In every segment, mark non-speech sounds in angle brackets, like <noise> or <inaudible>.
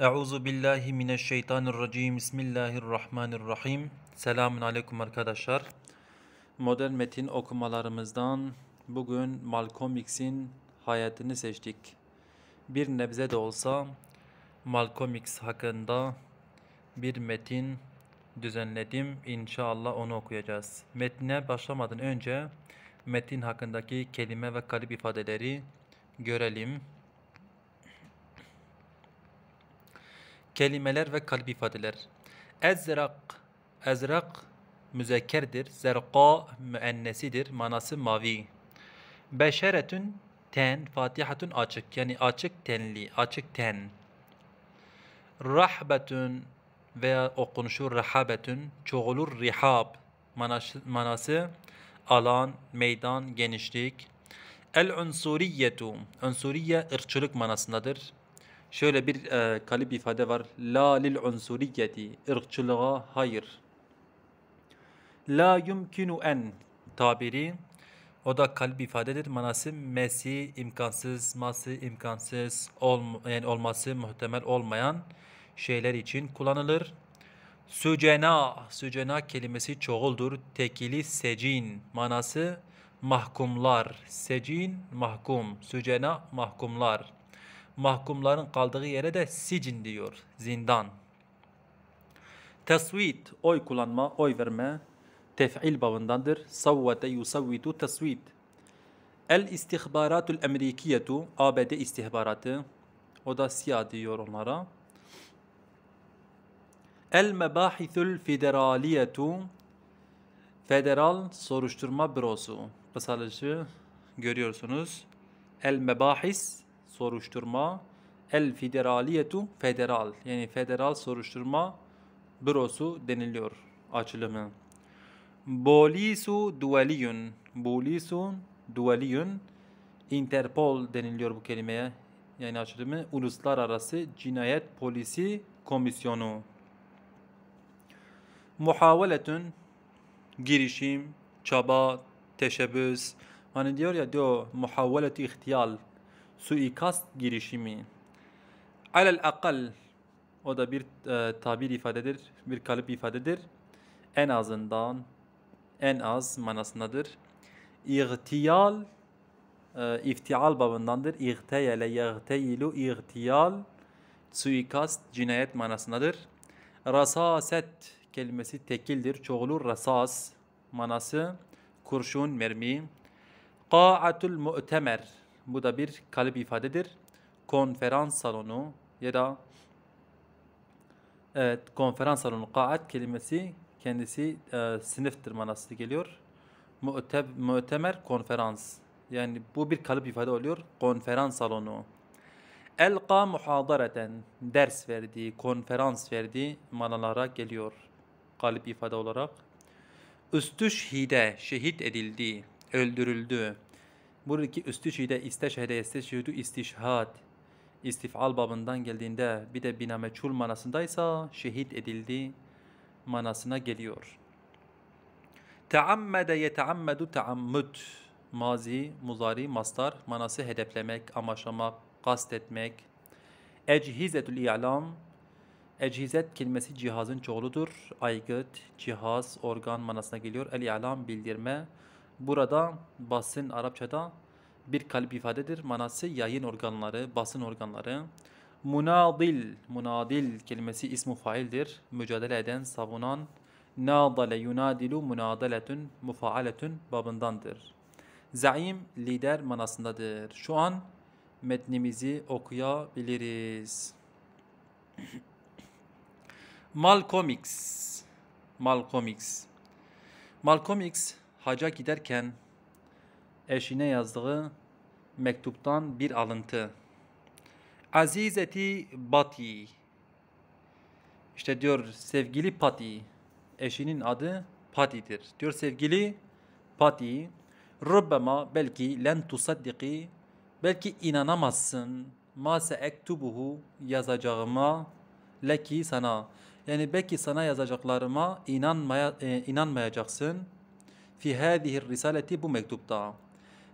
Euzu billahi mineşşeytanirracim. Bismillahirrahmanirrahim. Selamun aleyküm arkadaşlar. Modern metin okumalarımızdan bugün Malcolm X'in hayatını seçtik. Bir nebze de olsa Malcolm X hakkında bir metin düzenledim. İnşallah onu okuyacağız. Metne başlamadan önce metin hakkındaki kelime ve kalıp ifadeleri görelim. kelimeler ve kalp ifadeler. Ezrak, ezrak müzekkerdir. Zerqa müennesidir. Manası mavi. Beşeretün ten, fatihatun açık. Yani açık tenli, açık ten. Rahbetün veya okunuşu rahabetün çoğulur rihab. Manası, manası alan, meydan, genişlik. El-unsuriyetu. Unsuriye ırkçılık manasındadır. Şöyle bir e, kalip ifade var. La lil unsuriyeti, ırkçılığa hayır. La yumkinu en tabiri. O da kalp ifadedir. Manası mesi imkansız,ması imkansız, ol, yani olması muhtemel olmayan şeyler için kullanılır. Sücena, sücena kelimesi çoğuldur. Tekili secin manası mahkumlar. Secin mahkum, sücena mahkumlar mahkumların kaldığı yere de sicin diyor, zindan. Tesvit, oy kullanma, oy verme, tef'il bağındandır. Savvete yusavvitu tesvit. El istihbaratul emrikiyetu, ABD istihbaratı, o da siyah diyor onlara. El mebahithul federaliyetu, Federal Soruşturma Bürosu. Kısalacı görüyorsunuz. El Mebahis soruşturma El Federaliyetu Federal yani Federal Soruşturma Bürosu deniliyor açılımı. Bolisu dualiyun. Bolisun dualiyun. Interpol deniliyor bu kelimeye. Yani açılımı Uluslararası Cinayet Polisi Komisyonu. Muhaveletün girişim, çaba, teşebbüs. Hani diyor ya diyor muhaveleti ihtiyal suikast girişimi. Alel akal o da bir e, tabir ifadedir, bir kalıp ifadedir. En azından en az manasındadır. İğtiyal e, iftial babındandır. İğteyele yeğteyilu iğtiyal suikast cinayet manasındadır. Rasaset kelimesi tekildir. Çoğulu rasas manası kurşun mermi. Qa'atul mu'temer bu da bir kalıp ifadedir. Konferans salonu ya da evet konferans salonu kaat kelimesi kendisi e, sınıftır manası geliyor. Müte, mütemer konferans. Yani bu bir kalıp ifade oluyor. Konferans salonu. Elqa muhadareten ders verdiği, konferans verdiği manalara geliyor kalıp ifade olarak. Üstüş hide şehit edildi, öldürüldü. Buradaki istişide isteşhede isteşhidu istişhad istifal babından geldiğinde bir de bina meçhul manasındaysa şehit edildi manasına geliyor. Teammede yeteammedu teammud mazi, muzari, mastar manası hedeflemek, amaçlamak, kastetmek. Echizetül i'lam Echizet kelimesi cihazın çoğuludur. Aygıt, cihaz, organ manasına geliyor. El-i'lam bildirme. Burada basın Arapçada bir kalp ifadedir. Manası yayın organları, basın organları. Munadil, munadil kelimesi ismu faildir. Mücadele eden, savunan. Nadale yunadilu munadaletun mufaaletun babındandır. Zaim lider manasındadır. Şu an metnimizi okuyabiliriz. Malcolm X. Malcolm haca giderken eşine yazdığı mektuptan bir alıntı. Azizeti Pati. İşte diyor sevgili Pati. Eşinin adı Pati'dir. Diyor sevgili Pati. Rubbema belki len tusaddiki. Belki inanamazsın. Ma ektubuhu yazacağıma leki sana. Yani belki sana yazacaklarıma inanmaya, e, inanmayacaksın. في هذه الرسالة بمكتوبتا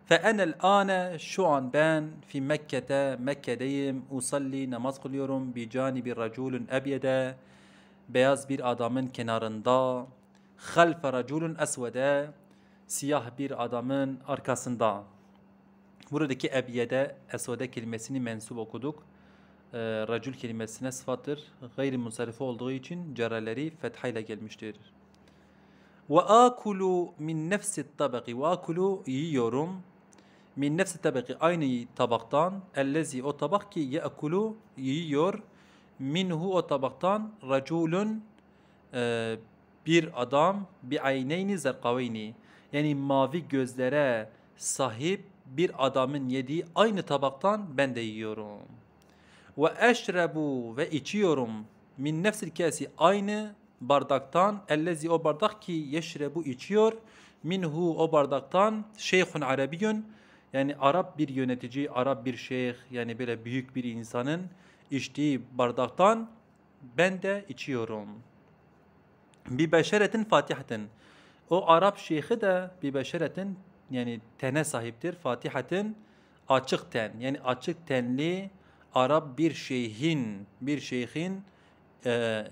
فأنا الآن şu an ben في مكة Mekke'deyim usalli namaz kılıyorum بجانب رجل أبيد beyaz bir adamın kenarında خلف رجل أسود siyah bir adamın arkasında buradaki ebiyede esvede kelimesini mensup okuduk e, racül kelimesine sıfattır. Gayri musarrifi olduğu için cereleri fethayla gelmiştir. Ve akulu min nefsi tabaki. Ve akulu yiyorum. Min nefsi tabaki aynı tabaktan. Ellezi o tabak ki yeakulu yiyor. Minhu o tabaktan raculun e, bir adam bir ayneyni zerkaveyni. Yani mavi gözlere sahip bir adamın yediği aynı tabaktan ben de yiyorum. Ve eşrebu ve içiyorum. Min nefsil kesi aynı bardaktan ellezi o bardak ki bu içiyor minhu o bardaktan şeyhun arabiyun yani Arap bir yönetici, Arap bir şeyh yani böyle büyük bir insanın içtiği bardaktan ben de içiyorum. Bir beşeretin fatihatin. O Arap şeyhi de bir beşeretin yani tene sahiptir. Fatihatin açık ten yani açık tenli Arap bir şeyhin bir şeyhin e,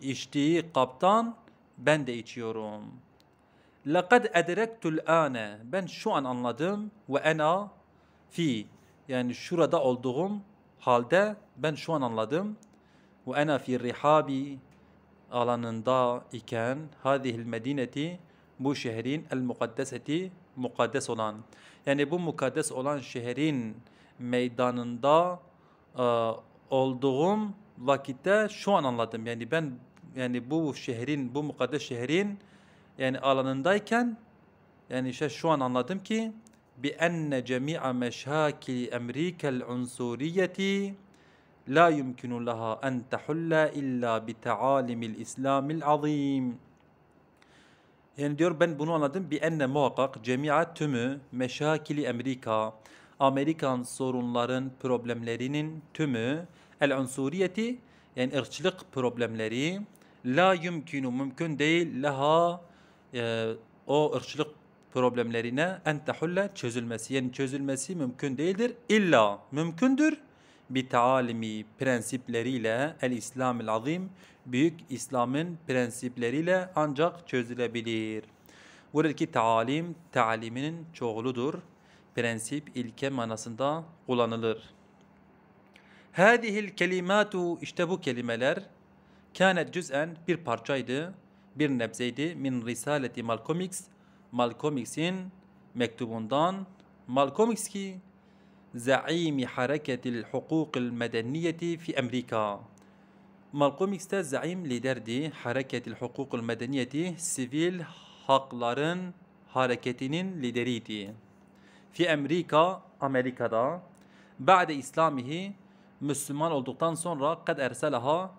İçtiği kaptan ben de içiyorum. لَقَدْ اَدْرَكْتُ ana Ben şu an anladım. Ve ana, fi Yani şurada olduğum halde ben şu an anladım. Ve ana, fi rihabi alanında iken hadihil medineti bu şehrin el mukaddeseti mukaddes olan yani bu mukaddes olan şehrin meydanında e, olduğum vakitte şu an anladım. Yani ben yani bu şehrin, bu mukaddes şehrin yani alanındayken yani işte şu an anladım ki bi enne cemi'a meşakil emrikel unsuriyeti la yumkinu laha en tahulla illa bi taalimil islamil azim. Yani diyor ben bunu anladım. Bi enne muhakkak cemi'a tümü meşakili Amerika. Amerikan sorunların problemlerinin tümü el unsuriyeti yani ırkçılık problemleri la yumkinu mümkün değil leha e, o ırkçılık problemlerine en tahulle çözülmesi yani çözülmesi mümkün değildir. İlla mümkündür bi taalimi prensipleriyle el İslamil azim büyük İslam'ın prensipleriyle ancak çözülebilir. Buradaki talim taliminin çoğuludur. Prensip ilke manasında kullanılır. Hadihil kelimatu işte bu kelimeler Kânet cüz'en bir parçaydı, bir nebzeydi min risaleti Malcolm X, Malcolm X'in mektubundan Malcolm X ki zaimi hareketil hukukil medeniyeti fi Amerika. Malcolm X de zaim liderdi hareketil hukukul medeniyeti sivil hakların hareketinin lideriydi. Fi Amerika, Amerika'da بعد İslamihi Müslüman olduktan sonra kad erselaha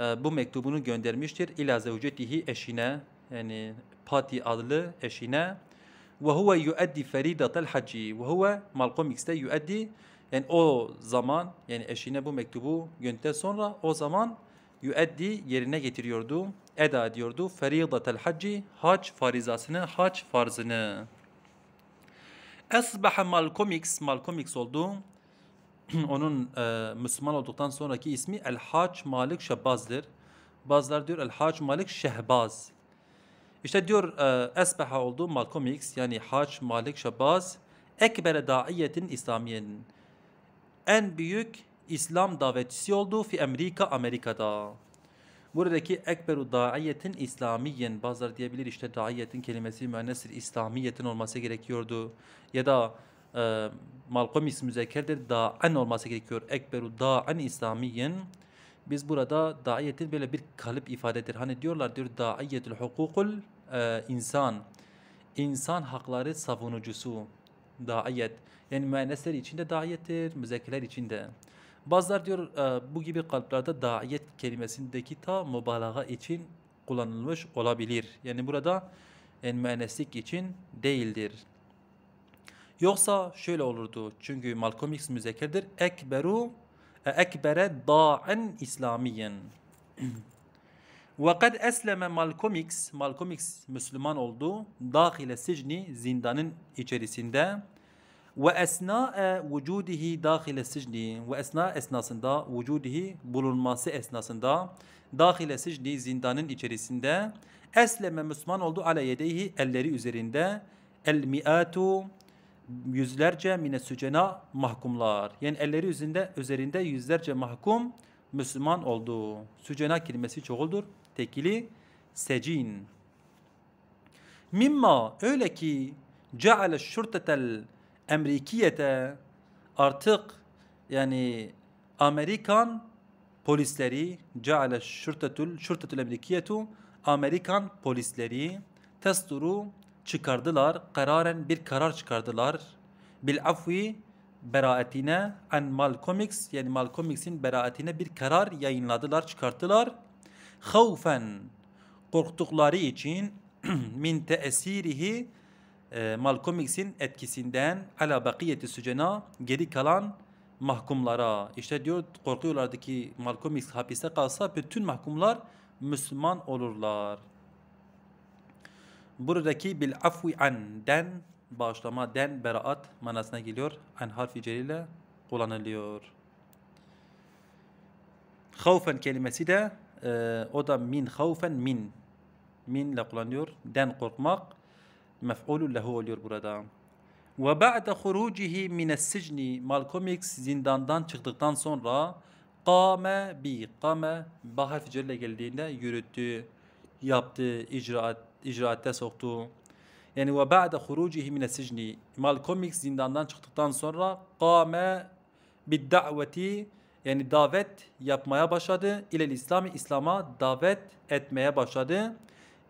e, bu mektubunu göndermiştir ila zevcetihi eşine yani Pati adlı eşine ve huve yuaddi feridatel hacci ve huve Malcolm X'te yuaddi yani o zaman yani eşine bu mektubu gönder sonra o zaman yuaddi yerine getiriyordu eda ediyordu feridatel hacci hac farizasını hac farzını Esbaha Malcolm X Malcolm X oldu <clears throat> onun e, Müslüman olduktan sonraki ismi El-Haç Malik Şehbaz'dır. Bazılar diyor El-Haç Malik Şehbaz. İşte diyor e, Esbeha oldu Malcolm X yani Haç Malik Şehbaz ekbere daiyetin İslamiyenin en büyük İslam davetçisi oldu fi Amerika Amerika'da. Buradaki ekberu daiyetin İslamiyen bazılar diyebilir işte daiyetin kelimesi müennestir İslamiyetin olması gerekiyordu. Ya da e, Malcolm ismi müzekkerdir. Da'an olması gerekiyor. Ekberu da'an İslamiyen. Biz burada da'iyetin böyle bir kalıp ifadedir. Hani diyorlar diyor da'iyetül hukukul e, insan. İnsan hakları savunucusu. Da'iyet. Yani müennesler içinde da'iyettir, müzekkerler de. Bazılar diyor e, bu gibi kalıplarda da'iyet kelimesindeki ta mübalağa için kullanılmış olabilir. Yani burada yani müenneslik için değildir. Yoksa şöyle olurdu. Çünkü Malcolm X müzekerdir. Ekberu e, ekbere da'en İslamiyen. <clears throat> Ve kad esleme Malcolm X, Malcolm X Müslüman oldu. Dahile sicni zindanın içerisinde. Ve esna'e vücudihi dahile sicni. Ve esna esnasında vücudihi bulunması esnasında. Dahile sicni zindanın içerisinde. Esleme Müslüman oldu. Ale elleri üzerinde. El mi'atu yüzlerce mine sücena mahkumlar. Yani elleri üzerinde, üzerinde yüzlerce mahkum Müslüman oldu. Sücena kelimesi çoğuldur. Tekili secin. Mimma öyle ki ceale şurtetel emrikiyete artık yani Amerikan polisleri ceale şurtetul şurtetul emrikiyetu Amerikan polisleri testuru çıkardılar. Kararen bir karar çıkardılar. Bil afvi beraatine an Malcolm X yani Malcolm X'in beraatine bir karar yayınladılar, çıkarttılar. Havfen korktukları için <clears throat> min teesirihi e, Malcolm X'in etkisinden ala bakiyeti sucena geri kalan mahkumlara işte diyor korkuyorlardı ki Malcolm X hapiste kalsa bütün mahkumlar Müslüman olurlar buradaki bil afwi den bağışlama den beraat manasına geliyor. An harfi ile kullanılıyor. Havfen kelimesi de e, o da min havfen min. Min ile kullanıyor Den korkmak mef'ulü lehu oluyor burada. Ve ba'de hurucihi mine's-sicni Malcolm X zindandan çıktıktan sonra kame bi kame ba geldiğinde yürüttü, yaptı, icra icraatte soktu. Yani ve ba'de hurucihi mine sicni. Mal X zindandan çıktıktan sonra kâme bid daveti yani davet yapmaya başladı. İlel İslam'ı İslam'a davet etmeye başladı.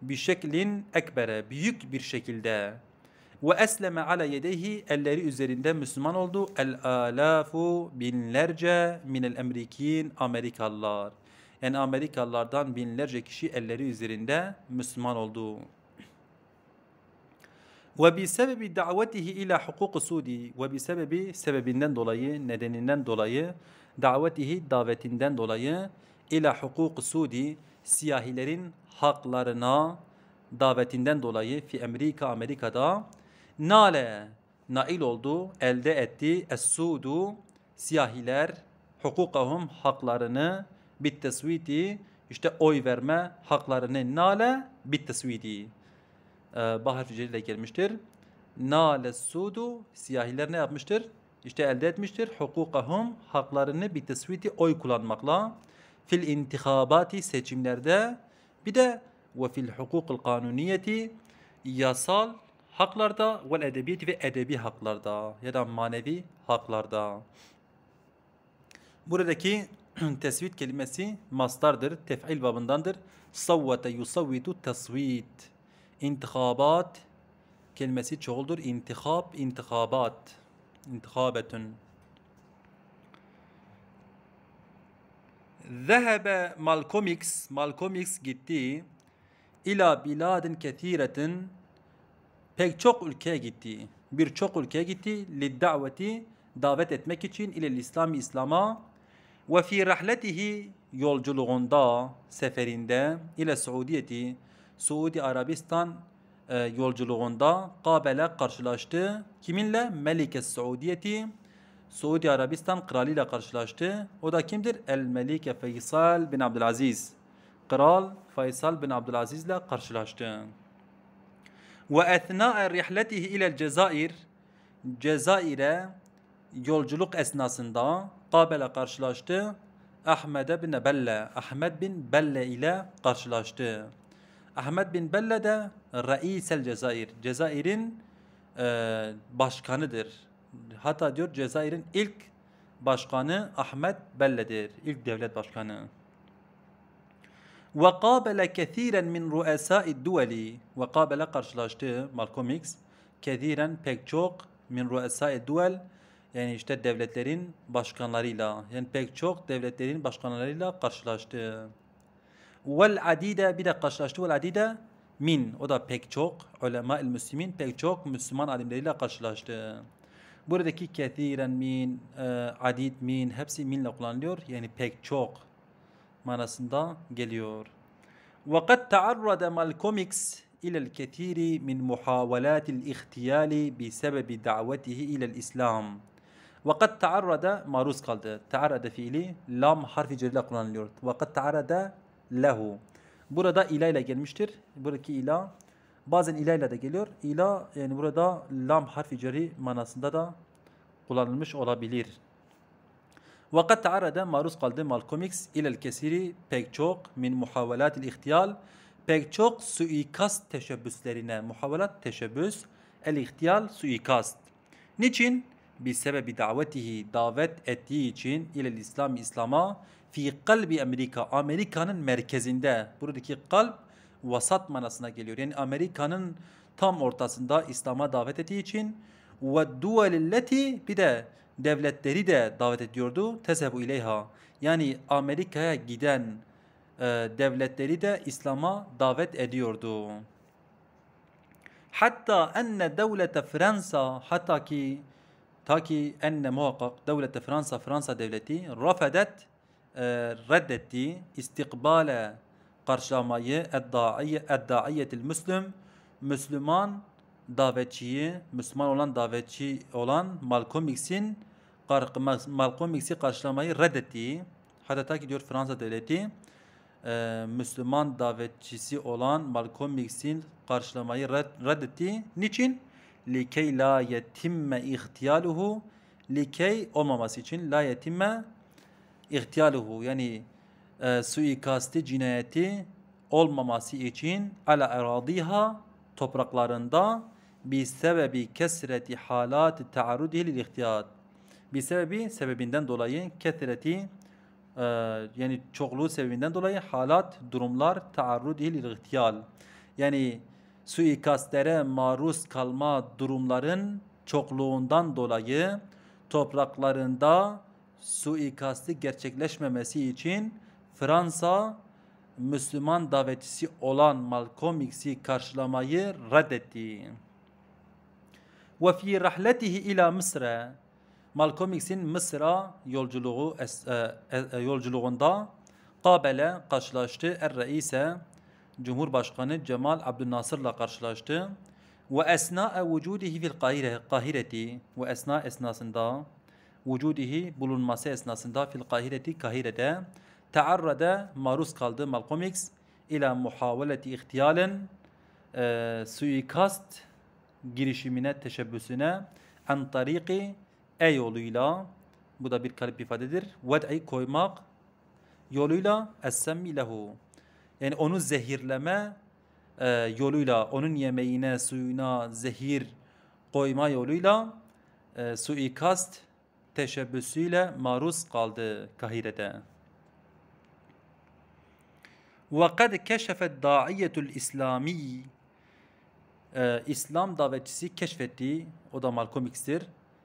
Bir şeklin ekbere büyük bir şekilde ve esleme ala yedehi elleri üzerinde Müslüman oldu. El alafu binlerce minel emrikin Amerikalılar. Yani Amerikalılardan binlerce kişi elleri üzerinde Müslüman oldu. Ve bi sebebi davetihi ila hukuk Suudi ve bi sebebi sebebinden dolayı, nedeninden dolayı, davetihi davetinden dolayı ila hukuk Suudi siyahilerin haklarına davetinden dolayı fi Amerika Amerika'da nale nail oldu, elde etti es-sudu siyahiler hukukahum haklarını bittesviti işte oy verme haklarını nale bittesviti ee, Bahar bah harfi gelmiştir. Nale sudu siyahiler ne yapmıştır? İşte elde etmiştir. Hukukahum haklarını bittesviti oy kullanmakla fil intihabati seçimlerde bir de ve fil hukukul kanuniyeti yasal haklarda ve edebiyet ve edebi haklarda ya da manevi haklarda. Buradaki <clears throat> tesvit kelimesi mastardır. Tef'il babındandır. Savvete yusavvitu tesvit. İntihabat kelimesi çoğuldur. İntihab, intihabat. İntihabetun. Zehebe Malcolm X, Malcolm X gitti. İla biladin kethiretin pek çok ülkeye gitti. Birçok ülkeye gitti. Lid Liddaveti davet etmek için ile İslami İslam'a ve fi rahletihi yolculuğunda, seferinde ile Suudiyeti, Suudi Arabistan e, yolculuğunda Kabel'e karşılaştı. Kiminle? Melike Suudiyeti, Suudi Arabistan kralı ile karşılaştı. O da kimdir? El Melike Faysal bin Abdülaziz. Kral Faysal bin Abdülaziz ile karşılaştı. Ve etna'e rihletihi ile Cezayir, Cezayir'e yolculuk esnasında قابل karşılaştı. Ahmed bin Bella. Ahmed bin Bella ile karşılaştı. Ahmed bin Bella de Reisel Cezayir. Cezayir'in e, başkanıdır. Hatta diyor Cezayir'in ilk başkanı Ahmed Belle'dir. İlk devlet başkanı. وقابل كثيرا من رؤساء الدول وقابل karşılaştı Malcolm X كثيرا pek çok من رؤساء الدول yani işte devletlerin başkanlarıyla yani pek çok devletlerin başkanlarıyla karşılaştı. Vel adide bir de karşılaştı. Vel adide min o da pek çok ulema el müslimin pek çok Müslüman alimleriyle karşılaştı. Buradaki kethiren min, e, adid min hepsi minle kullanılıyor. Yani pek çok manasında geliyor. وقد تعرض مالكوم إكس إلى الكثير من محاولات الاغتيال بسبب دعوته إلى الإسلام Vakat taarrada maruz kaldı. Taarrada fiili lam harfi cerle kullanılıyor. Vakat taarrada lehu. Burada ila ile gelmiştir. Buradaki ila bazen ila ile de geliyor. İla yani burada lam harfi ceri manasında da kullanılmış olabilir. Vakat taarrada maruz kaldı Malcolm X ilel kesiri pek çok min muhavalatil ihtiyal pek çok suikast teşebbüslerine muhavalat teşebbüs el ihtiyal suikast. Niçin? bir sebebi davetihi davet ettiği için ile İslam İslam'a fi kalbi Amerika Amerika'nın merkezinde buradaki kalp vasat manasına geliyor. Yani Amerika'nın tam ortasında İslam'a davet ettiği için ve duvelilleti bir de devletleri de davet ediyordu. Tesebu ileyha. Yani Amerika'ya giden e, devletleri de İslam'a davet ediyordu. Hatta enne devlete Fransa hatta ki Ta ki enne muhakkak devlete Fransa, Fransa devleti rafedet e, reddetti istikbale karşılamayı eddaiye eddaiyetil müslüm Müslüman davetçiyi, Müslüman olan davetçi olan Malcolm X'in Malcolm X'i karşılamayı reddetti. hatta ki diyor Fransa devleti e, Müslüman davetçisi olan Malcolm X'in karşılamayı reddetti. Niçin? likey la yetimme ihtiyaluhu likey olmaması için la yetimme ihtiyaluhu yani e, suikasti cinayeti olmaması için ala eradiha topraklarında bir sebebi kesreti halat taarrudihi lil ihtiyat bir sebebi sebebinden dolayı kesreti e, yani çokluğu sebebinden dolayı halat durumlar taarrudihi lil ihtiyal yani suikastlere maruz kalma durumların çokluğundan dolayı topraklarında suikasti gerçekleşmemesi için Fransa Müslüman davetçisi olan Malcolm X'i karşılamayı reddetti. Ve fi rahletihi ila Mısır'a Malcolm X'in Mısır'a yolculuğu e, e, yolculuğunda Kabel'e karşılaştı. Er-Reise Cumhurbaşkanı Cemal Abdülnasır'la karşılaştı. Ve esna vücudihi fil kahire, kahireti ve esna esnasında vücudihi bulunması esnasında fil kahireti kahirede taarrada maruz kaldı Malcolm X ila muhaveleti ihtiyalen e, suikast girişimine teşebbüsüne en tariki e yoluyla bu da bir kalıp ifadedir. Ved'i koymak yoluyla essemmi lehu yani onu zehirleme e, yoluyla, onun yemeğine, suyuna zehir koyma yoluyla e, suikast teşebbüsüyle maruz kaldı Kahire'de. وَقَدْ كَشَفَ الدَّاعِيَةُ الْاِسْلَامِيِّ e, İslam davetçisi keşfetti. O da Malcolm X'tir.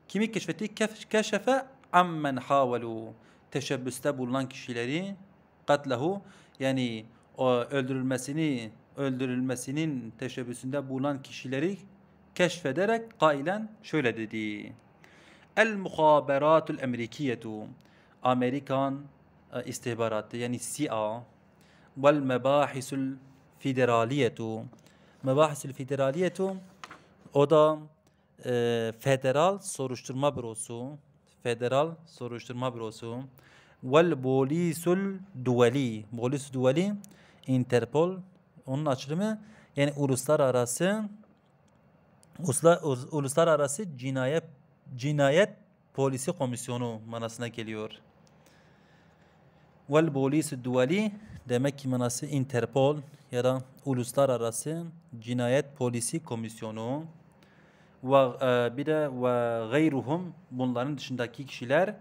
Kimi keşfetti? Keşefe ammen havalu. Teşebbüste bulunan kişileri katlehu yani öldürülmesini öldürülmesinin teşebbüsünde bulunan kişileri keşfederek kailen şöyle dedi. El muhaberatul emrikiyetu Amerikan e, istihbaratı yani CIA vel mebahisul federaliyetu mebahisul federaliyetu o da e, federal soruşturma bürosu federal soruşturma bürosu vel polisul duveli polis duveli Interpol onun açılımı yani uluslararası uluslararası cinayet cinayet polisi komisyonu manasına geliyor. Vel polis duali demek ki manası Interpol ya da uluslararası cinayet polisi komisyonu ve e, bir de ve gayruhum bunların dışındaki kişiler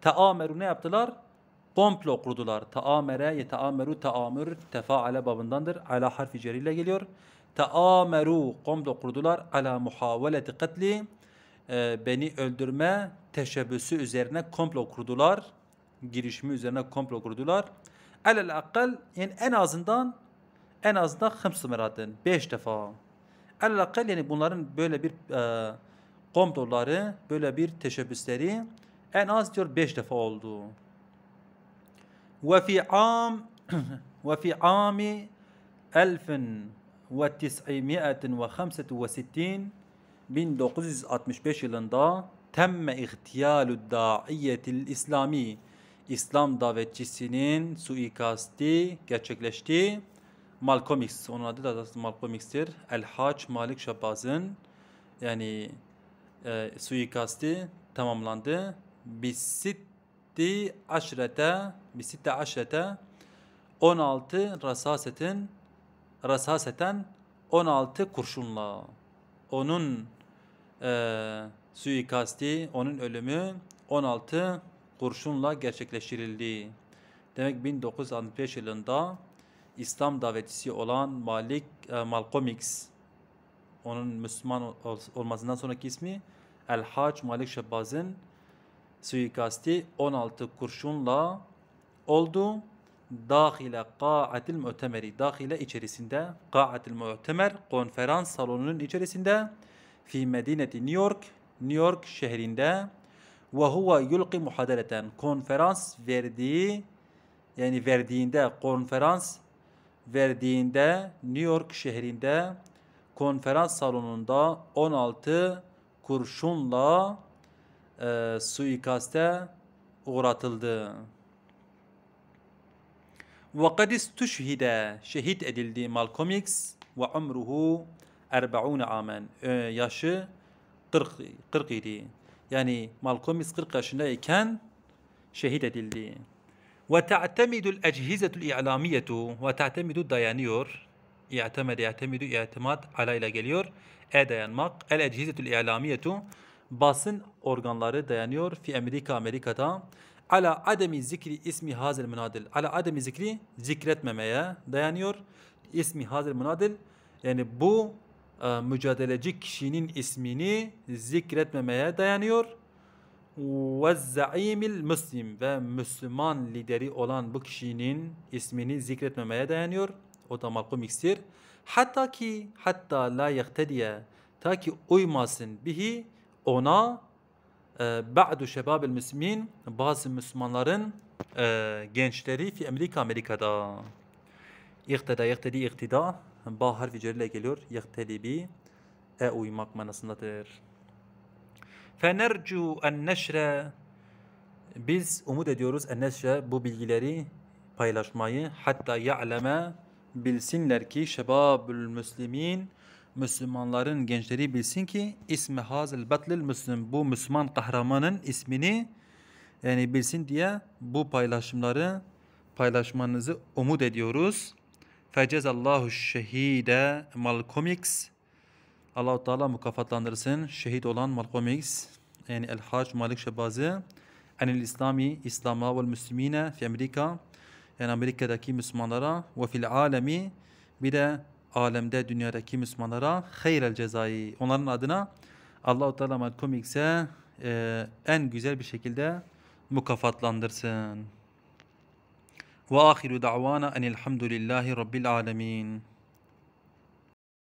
taameru ne yaptılar? komplo kurdular. Taamere ye taameru taamür tefaale babındandır. Ala harfi ceriyle geliyor. Taameru komplo kurdular ala muhaveleti katli e, beni öldürme teşebbüsü üzerine komplo kurdular. Girişimi üzerine komplo kurdular. Alel akal yani en azından en azından hımsı meradın. Beş defa. Alel akal yani bunların böyle bir e, komploları, böyle bir teşebbüsleri en az diyor beş defa oldu. وفي عام وفي عام 1965 1965 yılında temme ihtiyalu da'iyetil İslami İslam davetçisinin suikasti gerçekleşti. Malcolm X, onun adı da Malcolm X'tir. El Haç Malik Şabaz'ın yani e, suikasti tamamlandı. Bisit bisti aşrete bisitte aşrete 16 rasasetin rasaseten 16 kurşunla onun e, suikasti, onun ölümü 16 kurşunla gerçekleştirildi. Demek 1965 yılında İslam davetçisi olan Malik e, Malcolm onun Müslüman olmasından sonraki ismi El Hac Malik Şabbaz'ın suikasti 16 kurşunla oldu. Dahile ka'atil mu'temeri. Dahile içerisinde. Ka'atil mu'temer konferans salonunun içerisinde. Fi medineti New York. New York şehrinde. Ve huve yulqi muhadereten. Konferans verdiği yani verdiğinde konferans verdiğinde New York şehrinde konferans salonunda 16 kurşunla e, suikaste uğratıldı. وَقَدْ اِسْتُشْهِدَ Şehit edildi Malcolm X ve umruhu 40 amen. Ee, yaşı 40, 40 idi. Yani Malcolm X 40 yaşındayken şehit edildi. Ve te'temidul echizetul i'lamiyetu ve te'temidu dayanıyor. İ'temede, i'temidu, i'timad ala ile geliyor. E dayanmak. El echizetul i'lamiyetu basın organları dayanıyor fi Amerika Amerika'da ala ademi zikri ismi hazil münadil ala ademi zikri zikretmemeye dayanıyor ismi hazil münadil yani bu e, mücadeleci kişinin ismini zikretmemeye dayanıyor ve zaimil muslim ve Müslüman lideri olan bu kişinin ismini zikretmemeye dayanıyor o da malkum iksir hatta ki hatta la yahtediye ta ki uymasın bihi ona e, Ba'du şebabil müslimin bazı Müslümanların e, gençleri fi Amerika Amerika'da İktida, iktidi, iktida ba harfi cerle geliyor. Yektedi bi e uymak manasındadır. Fenercu en neşre biz umut ediyoruz en neşre bu bilgileri paylaşmayı hatta ya'leme bilsinler ki şebabül müslimin Müslümanların gençleri bilsin ki ismi hazel batlil Müslüm bu Müslüman kahramanın ismini yani bilsin diye bu paylaşımları paylaşmanızı umut ediyoruz. Allahu şehide Malcolm X. Allahu Teala mükafatlandırsın şehit olan Malcolm X yani El Hac Malik Şebazi Enil İslami İslam'a ve Müslümine fi Amerika yani Amerika'daki Müslümanlara ve fil alemi bir de alemde dünyadaki Müslümanlara hayrel cezayı onların adına Allah-u Teala melkum ikse e, en güzel bir şekilde mukafatlandırsın. Ve ahiru da'vana enilhamdülillahi rabbil alemin.